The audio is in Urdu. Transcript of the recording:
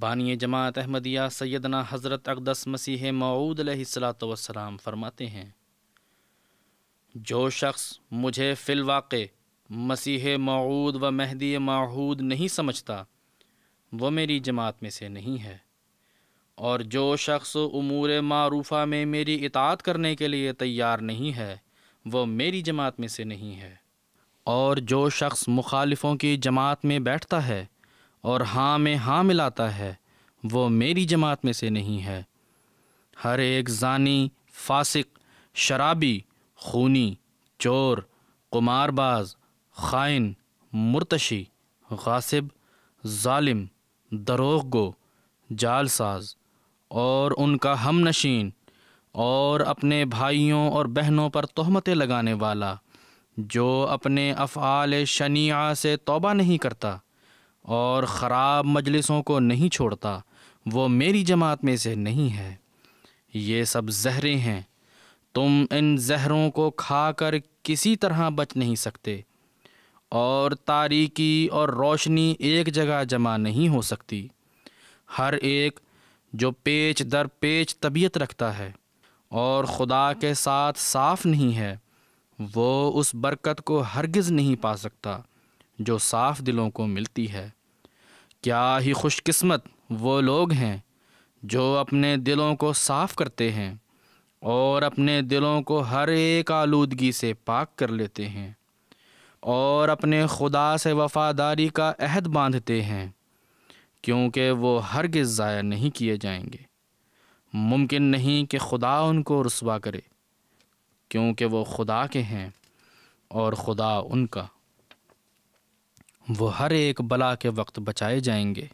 بانی جماعت احمدیہ سیدنا حضرت اقدس مسیح معود علیہ السلاۃ وسلام فرماتے ہیں جو شخص مجھے فی الواقع مسیح معود و مہدی معہود نہیں سمجھتا وہ میری جماعت میں سے نہیں ہے اور جو شخص امور معروفہ میں میری اطاعت کرنے کے لیے تیار نہیں ہے وہ میری جماعت میں سے نہیں ہے اور جو شخص مخالفوں کی جماعت میں بیٹھتا ہے اور ہاں میں ہاں ملاتا ہے وہ میری جماعت میں سے نہیں ہے ہر ایک زانی فاسق شرابی خونی چور کمار باز خائن مرتشی غاصب ظالم دروغ گو جال ساز اور ان کا ہم نشین اور اپنے بھائیوں اور بہنوں پر تہمتیں لگانے والا جو اپنے افعال شنیعہ سے توبہ نہیں کرتا اور خراب مجلسوں کو نہیں چھوڑتا وہ میری جماعت میں سے نہیں ہے یہ سب زہریں ہیں تم ان زہروں کو کھا کر کسی طرح بچ نہیں سکتے اور تاریکی اور روشنی ایک جگہ جمع نہیں ہو سکتی ہر ایک جو پیچ در پیچ طبیعت رکھتا ہے اور خدا کے ساتھ صاف نہیں ہے وہ اس برکت کو ہرگز نہیں پا سکتا جو صاف دلوں کو ملتی ہے کیا ہی خوش قسمت وہ لوگ ہیں جو اپنے دلوں کو صاف کرتے ہیں اور اپنے دلوں کو ہر ایک آلودگی سے پاک کر لیتے ہیں اور اپنے خدا سے وفاداری کا عہد باندھتے ہیں کیونکہ وہ ہرگز ضائع نہیں کیے جائیں گے ممکن نہیں کہ خدا ان کو رسوا کرے کیونکہ وہ خدا کے ہیں اور خدا ان کا وہ ہر ایک بلا کے وقت بچائے جائیں گے